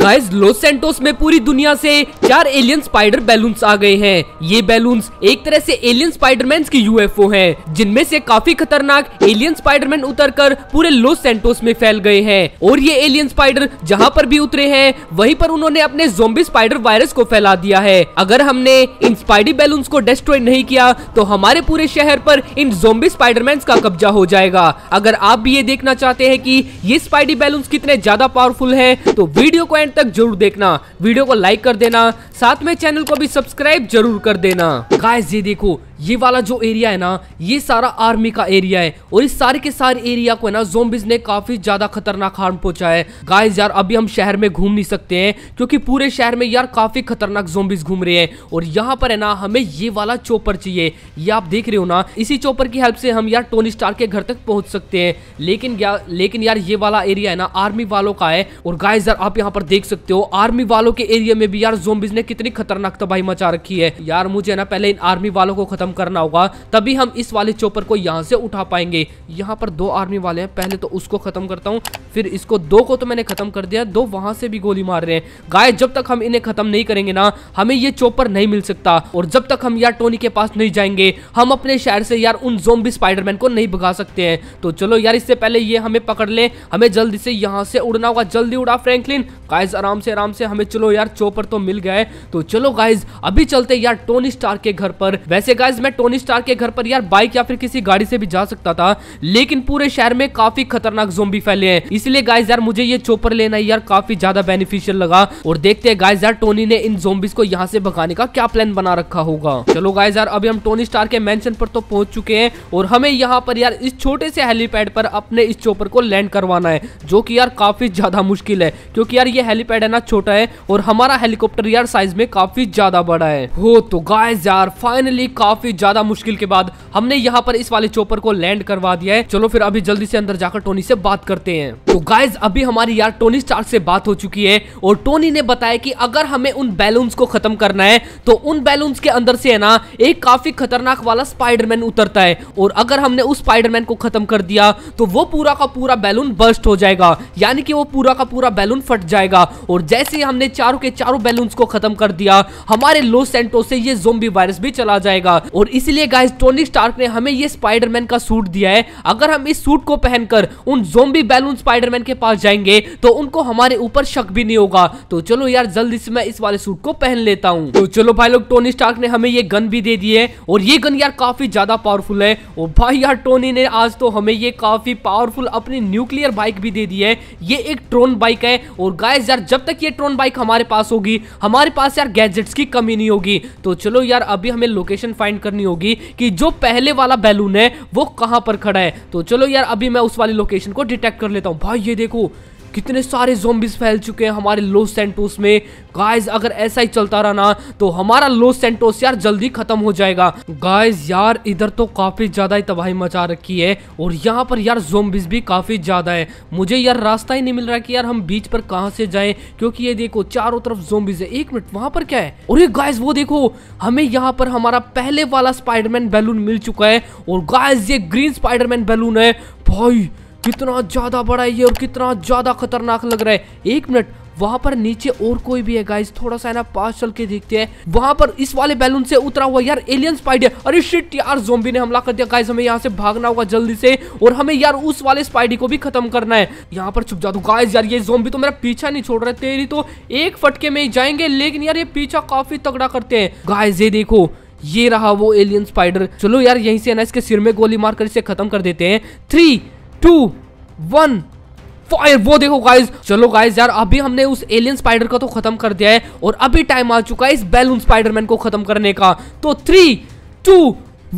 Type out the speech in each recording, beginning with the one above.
guys Los Santos में पूरी दुनिया से चार एलियन स्पाइडर बैलून्स आ गए हैं ये बैलून्स एक तरह से एलियन स्पाइडरमैन की यूएफओ हैं जिनमें से काफी खतरनाक एलियन स्पाइडरमैन उतरकर पूरे लॉस सेंटोस में फैल गए हैं और ये एलियन स्पाइडर जहाँ पर भी उतरे हैं वहीं पर उन्होंने अपने जोम्बी स्पाइडर वायरस को फैला दिया है अगर हमने इन स्पाइडी बैलून्स को डिस्ट्रॉय नहीं किया तो हमारे पूरे शहर पर इन जोम्बी स्पाइडरमैन का कब्जा हो जाएगा अगर आप भी ये देखना चाहते हैं की ये स्पाइडी बैलून्स कितने ज्यादा पावरफुल है तो वीडियो को एंड एंड तक जरूर देखना वीडियो को लाइक कर देना साथ में चैनल को भी सब्सक्राइब जरूर कर देना गाइस ये देखो ये वाला जो एरिया है ना ये सारा आर्मी का एरिया है और इस सारे के सारे एरिया को है ना जोम्बिस ने काफी ज्यादा खतरनाक हार्म पहुंचा है गाइस यार अभी हम शहर में घूम नहीं सकते हैं क्योंकि पूरे शहर में यार काफी खतरनाक जोम्बिस घूम रहे हैं और यहाँ पर है ना हमें ये वाला चोपर चाहिए ये आप देख रहे हो ना इसी चोपर की हेल्प से हम यार टोनी स्टार के घर तक पहुंच सकते हैं लेकिन यार लेकिन यार ये वाला एरिया है ना आर्मी वालों का है और गाय यार आप यहाँ पर देख सकते हो आर्मी वालों के एरिया में भी यार जोम्बिस ने कितनी खतरनाक तबाही मचा रखी है यार मुझे ना पहले इन आर्मी वालों को खत्म खत्म करना होगा तभी हम इस वाले चोपर को यहाँ से उठा पाएंगे यहाँ पर दो आर्मी वाले हैं पहले तो उसको खत्म करता हूँ फिर इसको दो को तो मैंने खत्म कर दिया दो वहां से भी गोली मार रहे हैं गाय जब तक हम इन्हें खत्म नहीं करेंगे ना हमें ये चोपर नहीं मिल सकता और जब तक हम यार टोनी के पास नहीं जाएंगे हम अपने शहर से यार उन जो स्पाइडरमैन को नहीं भगा सकते हैं तो चलो यार इससे पहले ये हमें पकड़ ले हमें जल्दी से यहाँ से उड़ना होगा जल्दी उड़ा फ्रेंकलिन गाइज आराम से आराम से हमें चलो यार चोपर तो मिल गए तो चलो गाइज अभी चलते यार टोनी स्टार के घर पर वैसे गाइज मैं टोनी स्टार के घर पर यार बाइक या फिर किसी गाड़ी से भी जा सकता था लेकिन पूरे शहर में काफी खतरनाक जोम्बी फैले हैं इसलिए गाइज यार मुझे ये चोपर लेना यार काफी ज्यादा बेनिफिशियल लगा और देखते हैं गाइज यार टोनी ने इन जोम्बिस को यहाँ से भगाने का क्या प्लान बना रखा होगा चलो गाइज यार अभी हम टोनी स्टार के मेंशन पर तो पहुंच चुके हैं और हमें यहाँ पर यार इस छोटे से हेलीपैड पर अपने इस चोपर को लैंड करवाना है जो कि यार काफी ज्यादा मुश्किल है क्योंकि यार ये हेलीपैड है ना छोटा है और हमारा हेलीकॉप्टर यार साइज में काफी ज्यादा बड़ा है हो तो गाय यार फाइनली काफी काफी ज्यादा मुश्किल के बाद हमने यहाँ पर इस वाले चोपर को लैंड करवा दिया है चलो फिर अभी जल्दी से अंदर जाकर टोनी से बात करते हैं तो गाइज अभी हमारी यार टोनी स्टार से बात हो चुकी है और टोनी ने बताया कि अगर हमें उन बैलून्स को खत्म करना है तो उन बैलून्स के अंदर से है ना एक काफी खतरनाक वाला स्पाइडरमैन उतरता है और अगर हमने उस स्पाइडरमैन को खत्म कर दिया तो वो पूरा का पूरा बैलून बर्स्ट हो जाएगा यानी कि वो पूरा का पूरा बैलून फट जाएगा और जैसे ही हमने चारों के चारों बैलून को खत्म कर दिया हमारे लॉस सेंटो से ये जोम्बी वायरस भी चला जाएगा और इसलिए गाइस टोनी स्टार्क ने हमें ये स्पाइडरमैन का सूट दिया है अगर हम इस सूट को पहनकर उन जोम्बी बैलून स्पाइडरमैन के पास जाएंगे तो उनको हमारे ऊपर शक भी नहीं होगा तो चलो यार जल्दी से मैं इस वाले सूट को पहन लेता हूँ तो चलो भाई लोग टोनी स्टार्क ने हमें ये गन भी दे दी है और ये गन यार काफी ज्यादा पावरफुल है और भाई यार टोनी ने आज तो हमें ये काफी पावरफुल अपनी न्यूक्लियर बाइक भी दे दी है ये एक ट्रोन बाइक है और गाइज यार जब तक ये ट्रोन बाइक हमारे पास होगी हमारे पास यार गैजेट्स की कमी नहीं होगी तो चलो यार अभी हमें लोकेशन फाइंड फाइंड करनी होगी कि जो पहले वाला बैलून है वो कहां पर खड़ा है तो चलो यार अभी मैं उस वाली लोकेशन को डिटेक्ट कर लेता हूं भाई ये देखो कितने सारे जोम्बिस फैल चुके हैं हमारे लो सेंटोस में गाइस अगर ऐसा ही चलता रहा ना तो हमारा लो सेंटोस यार जल्दी खत्म हो जाएगा गाइस यार इधर तो काफी ज्यादा ही तबाही मचा रखी है और यहाँ पर यार जोम्बिस भी काफी ज्यादा है मुझे यार रास्ता ही नहीं मिल रहा कि यार हम बीच पर कहाँ से जाए क्योंकि ये देखो चारों तरफ जोम्बिस है एक मिनट वहां पर क्या है और ये गायस वो देखो हमें यहाँ पर हमारा पहले वाला स्पाइडरमैन बैलून मिल चुका है और गायस ये ग्रीन स्पाइडरमैन बैलून है भाई कितना ज्यादा बड़ा है ये और कितना ज्यादा खतरनाक लग रहा है एक मिनट वहां पर नीचे और कोई भी है गाइस थोड़ा सा ना पास चल के देखते हैं वहां पर इस वाले बैलून से उतरा हुआ यार एलियन स्पाइडर अरे शिट यार जोम्बी ने हमला कर दिया गाइस हमें यहाँ से भागना होगा जल्दी से और हमें यार उस वाले स्पाइडी को भी खत्म करना है यहाँ पर छुप जा दू गाइस यार ये जोम्बी तो मेरा पीछा नहीं छोड़ रहे तेरी तो एक फटके में ही जाएंगे लेकिन यार ये पीछा काफी तगड़ा करते हैं गाइस ये देखो ये रहा वो एलियन स्पाइडर चलो यार यहीं से ना इसके सिर में गोली मारकर इसे खत्म कर देते हैं थ्री टू वन फायर वो देखो गाइज चलो गाइज यार अभी हमने उस एलियन स्पाइडर का तो खत्म कर दिया है और अभी टाइम आ चुका है इस बैलून स्पाइडरमैन को खत्म करने का तो थ्री टू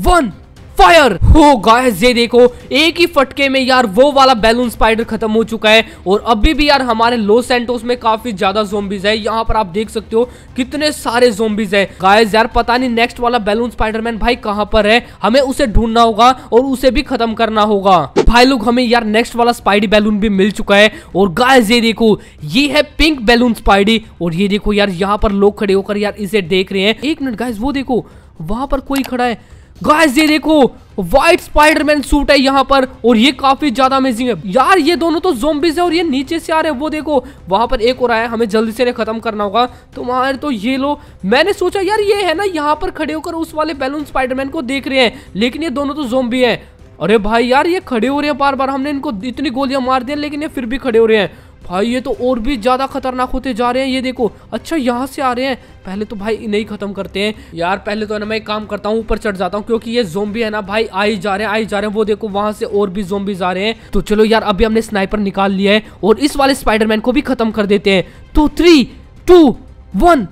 वन फायर हो गाइस ये देखो एक ही फटके में यार वो वाला बैलून स्पाइडर खत्म हो चुका है और अभी भी यार हमारे लो सेंटोस में काफी ज्यादा जोम्बीज है यहाँ पर आप देख सकते हो कितने सारे जोम्बीज है गाइस यार पता नहीं नेक्स्ट वाला बैलून स्पाइडरमैन भाई कहाँ पर है हमें उसे ढूंढना होगा और उसे भी खत्म करना होगा भाई लोग हमें यार नेक्स्ट वाला स्पाइडी बैलून भी मिल चुका है और गाइस ये देखो ये है पिंक बैलून स्पाइडी और ये देखो यार यहाँ पर लोग खड़े होकर यार इसे देख रहे हैं एक मिनट गाइस वो देखो वहां पर कोई खड़ा है गाइस ये देखो व्हाइट स्पाइडरमैन सूट है यहाँ पर और ये काफी ज्यादा अमेजिंग है यार ये दोनों तो जोम्बिस है और ये नीचे से आ रहे हैं वो देखो वहां पर एक और आया हमें जल्दी से खत्म करना होगा तो वहां तो ये लो मैंने सोचा यार ये है ना यहाँ पर खड़े होकर उस वाले बैलून स्पाइडरमैन को देख रहे हैं लेकिन ये दोनों तो जोम्बी है अरे भाई यार ये खड़े हो रहे हैं बार बार हमने इनको इतनी गोलियां मार दी लेकिन ये फिर भी खड़े हो रहे हैं भाई ये तो और भी ज़्यादा खतरनाक होते जा रहे हैं ये देखो अच्छा यहाँ से आ रहे हैं पहले तो भाई इन्हें ही खत्म करते हैं यार पहले तो ना मैं एक काम करता हूँ ऊपर चढ़ जाता हूँ क्योंकि ये जोम्बी है ना भाई आई जा रहे हैं आई जा रहे हैं वो देखो वहां से और भी जोम्बी जा रहे हैं तो चलो यार अभी हमने स्नाइपर निकाल लिया है और इस वाले स्पाइडरमैन को भी खत्म कर देते हैं तो थ्री टू वन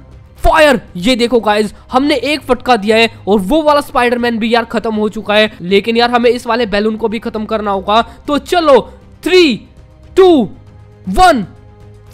फायर ये देखो गाइज हमने एक फटका दिया है और वो वाला स्पाइडरमैन भी यार खत्म हो चुका है लेकिन यार हमें इस वाले बैलून को भी खत्म करना होगा तो चलो थ्री टू वन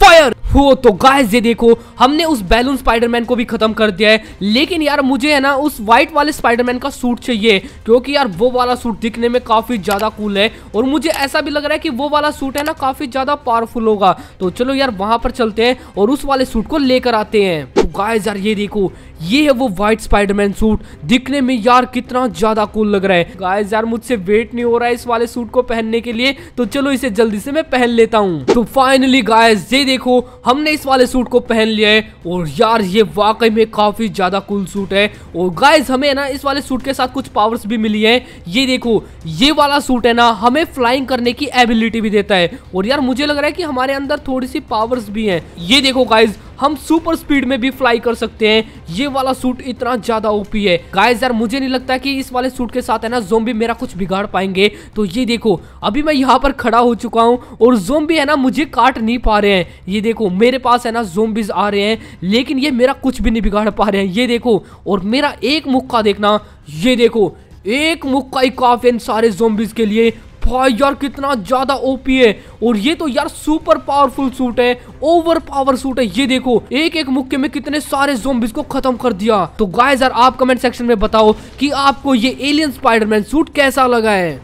फायर हो तो गाइस ये देखो हमने उस बैलून स्पाइडरमैन को भी खत्म कर दिया है लेकिन यार मुझे है ना उस व्हाइट वाले स्पाइडरमैन का सूट चाहिए क्योंकि यार वो वाला सूट दिखने में काफी ज्यादा कूल है और मुझे ऐसा भी लग रहा है कि वो वाला सूट है ना काफी ज्यादा पावरफुल होगा तो चलो यार वहां पर चलते हैं और उस वाले सूट को लेकर आते हैं गाइस यार ये देखो ये है वो व्हाइट स्पाइडरमैन सूट दिखने में यार कितना ज्यादा कूल लग रहा है गाइस यार मुझसे वेट नहीं हो रहा है इस वाले सूट को पहनने के लिए तो चलो इसे जल्दी से मैं पहन लेता हूँ तो फाइनली गाइस ये देखो हमने इस वाले सूट को पहन लिया है और यार ये वाकई में काफी ज्यादा कूल सूट है और गाइस हमें ना इस वाले सूट के साथ कुछ पावर्स भी मिली है ये देखो ये वाला सूट है ना हमें फ्लाइंग करने की एबिलिटी भी देता है और यार मुझे लग रहा है कि हमारे अंदर थोड़ी सी पावर्स भी हैं ये देखो गाइज हम सुपर स्पीड में भी फ्लाई कर सकते हैं ये वाला सूट इतना ज्यादा ओपी है गाइस यार मुझे नहीं लगता कि इस वाले सूट के साथ है ना जोम्बी मेरा कुछ बिगाड़ पाएंगे तो ये देखो अभी मैं यहाँ पर खड़ा हो चुका हूँ और जोम्बी है ना मुझे काट नहीं पा रहे हैं ये देखो मेरे पास है ना जोम्बिज आ रहे हैं लेकिन ये मेरा कुछ भी नहीं बिगाड़ पा रहे हैं ये देखो और मेरा एक मुक्का देखना ये देखो एक मुक्का ही काफी इन सारे जोम्बिस के लिए भाई यार कितना ज्यादा ओपी है और ये तो यार सुपर पावरफुल सूट है ओवर पावर सूट है ये देखो एक एक मुक्के में कितने सारे जोम्बिस को खत्म कर दिया तो गाइस यार आप कमेंट सेक्शन में बताओ कि आपको ये एलियन स्पाइडरमैन सूट कैसा लगा है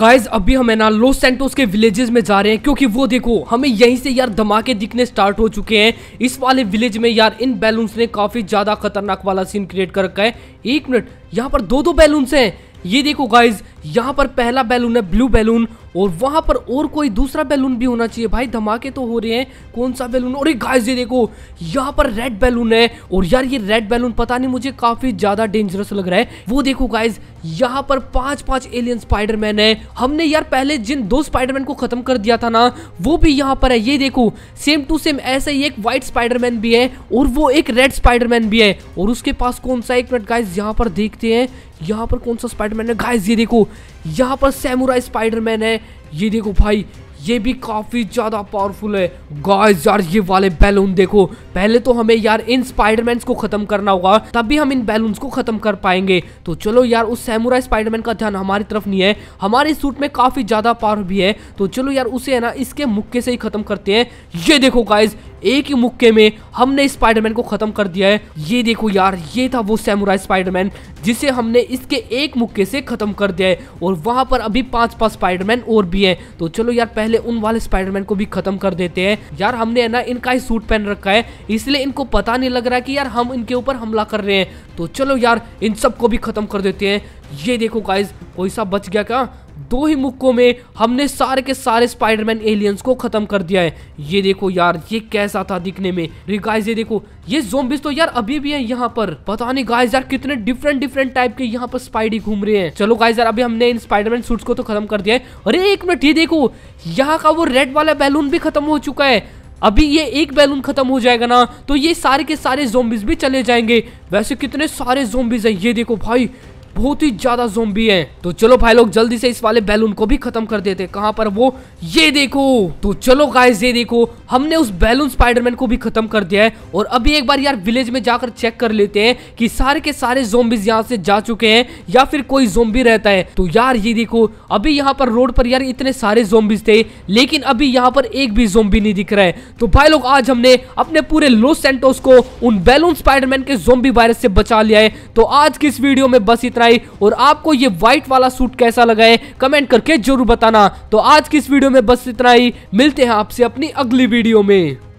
गाइज अभी हम है ना लोस सेंटोस के विलेजेस में जा रहे हैं क्योंकि वो देखो हमें यहीं से यार धमाके दिखने स्टार्ट हो चुके हैं इस वाले विलेज में यार इन बैलून्स ने काफी ज्यादा खतरनाक वाला सीन क्रिएट कर रखा है एक मिनट यहाँ पर दो दो बैलून्स हैं ये देखो गाइज यहाँ पर पहला बैलून है ब्लू बैलून और वहां पर और कोई दूसरा बैलून भी होना चाहिए भाई धमाके तो हो रहे हैं कौन सा बैलून और गाइस ये देखो यहाँ पर रेड बैलून है और यार ये रेड बैलून पता नहीं मुझे काफी ज्यादा डेंजरस लग रहा है वो देखो गाइज यहाँ पर पांच पांच एलियन स्पाइडरमैन है हमने यार पहले जिन दो स्पाइडरमैन को खत्म कर दिया था ना वो भी यहाँ पर है ये देखो सेम टू सेम ऐसा ही एक व्हाइट स्पाइडरमैन भी है और वो एक रेड स्पाइडरमैन भी है और उसके पास कौन सा एक मिनट गाइज यहाँ पर देखते हैं यहाँ पर कौन सा स्पाइडरमैन है गाइज ये देखो यहाँ पर सेमुराई स्पाइडरमैन है ये देखो भाई ये भी काफ़ी ज़्यादा पावरफुल है गॉयज यार ये वाले बैलून देखो पहले तो हमें यार इन स्पाइडरमैन को ख़त्म करना होगा तभी हम इन बैलून्स को ख़त्म कर पाएंगे तो चलो यार उस सैमुरा स्पाइडरमैन का ध्यान हमारी तरफ नहीं है हमारे सूट में काफ़ी ज़्यादा पावर भी है तो चलो यार उसे है ना इसके मुक्के से ही ख़त्म करते हैं ये देखो गाइज एक ही मुक्के में हमने स्पाइडरमैन को खत्म कर दिया है ये देखो यार ये था वो सैमुरा स्पाइडरमैन जिसे हमने इसके एक मुक्के से खत्म कर दिया है और वहां पर अभी पांच पांच स्पाइडरमैन और भी हैं तो चलो यार पहले उन वाले स्पाइडरमैन को भी खत्म कर देते हैं यार हमने है ना इनका ही सूट पहन रखा है इसलिए इनको पता नहीं लग रहा है कि यार हम इनके ऊपर हमला कर रहे हैं तो चलो यार इन सबको भी खत्म कर देते हैं ये देखो गाइज कोई सा बच गया क्या दो ही मुक्कों में हमने सारे के सारे स्पाइडरमैन एलियंस को खत्म कर दिया है ये देखो यार ये कैसा था दिखने में गाइस ये देखो ये जोम्बिस तो यार अभी भी है यहाँ पर पता नहीं गाइस यार कितने डिफरेंट डिफरेंट टाइप के यहाँ पर स्पाइडी घूम रहे हैं चलो गाइस यार अभी हमने इन स्पाइडरमैन सूट्स को तो खत्म कर दिया है अरे एक मिनट ये देखो यहाँ का वो रेड वाला बैलून भी खत्म हो चुका है अभी ये एक बैलून खत्म हो जाएगा ना तो ये सारे के सारे जोम्बिस भी चले जाएंगे वैसे कितने सारे जोम्बिस हैं ये देखो भाई बहुत ही ज्यादा जोम्बी हैं तो चलो भाई लोग जल्दी से इस वाले बैलून को भी खत्म कर देते कहाँ पर वो ये देखो तो चलो गाइस ये देखो हमने उस बैलून स्पाइडरमैन को भी खत्म कर दिया है और अभी एक बार यार विलेज में जाकर चेक कर लेते हैं कि सारे के सारे जोम्बिस यहाँ से जा चुके हैं या फिर कोई जोम्बी रहता है तो यार ये देखो अभी यहाँ पर रोड पर यार इतने सारे जोम्बिस थे लेकिन अभी यहाँ पर एक भी जोम्बी नहीं दिख रहा है तो भाई लोग आज हमने अपने पूरे लोस सेंटोस को उन बैलून स्पाइडरमैन के जोम्बी वायरस से बचा लिया है तो आज की इस वीडियो में बस इतना आई और आपको ये व्हाइट वाला सूट कैसा लगा है कमेंट करके जरूर बताना तो आज की इस वीडियो में बस इतना ही मिलते हैं आपसे अपनी अगली वीडियो में